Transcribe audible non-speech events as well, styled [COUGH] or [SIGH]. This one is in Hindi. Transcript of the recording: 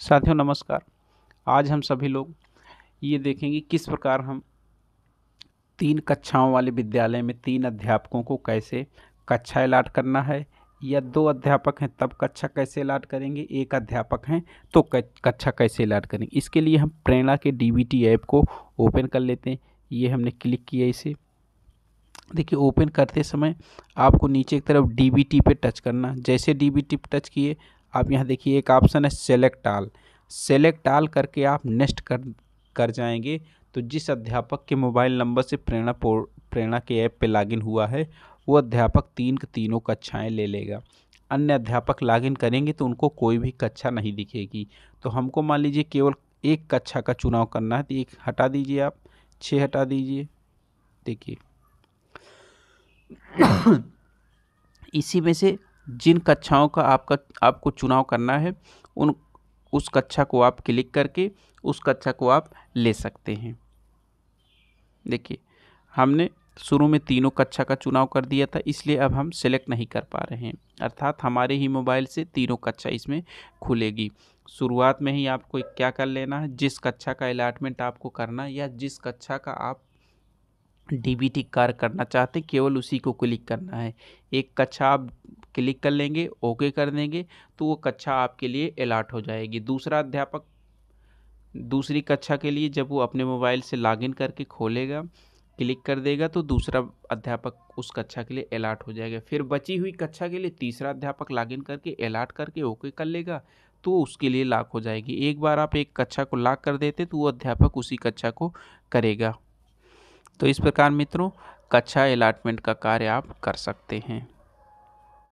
साथियों नमस्कार आज हम सभी लोग ये देखेंगे किस प्रकार हम तीन कक्षाओं वाले विद्यालय में तीन अध्यापकों को कैसे कक्षा अलाट करना है या दो अध्यापक हैं तब कक्षा कैसे अलाट करेंगे एक अध्यापक हैं तो कक्षा कैसे अलाट करेंगे इसके लिए हम प्रेरणा के डीबीटी ऐप को ओपन कर लेते हैं ये हमने क्लिक किया इसे देखिए ओपन करते समय आपको नीचे की तरफ डी बी टी पे टच करना जैसे डी बी टी टच किए आप यहाँ देखिए एक ऑप्शन है सेलेक्ट आल सेलेक्ट आल करके आप नेक्स्ट कर कर जाएंगे तो जिस अध्यापक के मोबाइल नंबर से प्रेरणा प्रेरणा के ऐप पे लॉगिन हुआ है वो अध्यापक तीन तीनों कक्षाएँ ले लेगा अन्य अध्यापक लॉगिन करेंगे तो उनको कोई भी कक्षा नहीं दिखेगी तो हमको मान लीजिए केवल एक कक्षा का चुनाव करना है तो एक हटा दीजिए आप छः हटा दीजिए देखिए [COUGHS] इसी में से जिन कक्षाओं का आपका आपको चुनाव करना है उन उस कक्षा को आप क्लिक करके उस कक्षा को आप ले सकते हैं देखिए हमने शुरू में तीनों कक्षा का चुनाव कर दिया था इसलिए अब हम सेलेक्ट नहीं कर पा रहे हैं अर्थात हमारे ही मोबाइल से तीनों कक्षा इसमें खुलेगी शुरुआत में ही आपको क्या कर लेना है जिस कक्षा का अलाटमेंट आपको करना या जिस कक्षा का आप डी बी टी कार्य करना चाहते केवल उसी को क्लिक करना है एक कक्षा आप क्लिक कर लेंगे ओके कर देंगे तो वो कक्षा आपके लिए अलाट हो जाएगी दूसरा अध्यापक दूसरी कक्षा के लिए जब वो अपने मोबाइल से लॉगिन करके खोलेगा क्लिक कर देगा तो दूसरा अध्यापक उस कक्षा के लिए अलाट हो जाएगा फिर बची हुई कक्षा के लिए तीसरा अध्यापक लॉगिन करके अलाट करके ओके कर लेगा तो उसके लिए लाक हो जाएगी एक बार आप एक कक्षा को लाक कर देते तो वो अध्यापक उसी कक्षा को करेगा तो इस प्रकार मित्रों कक्षा अलाटमेंट का कार्य आप कर सकते हैं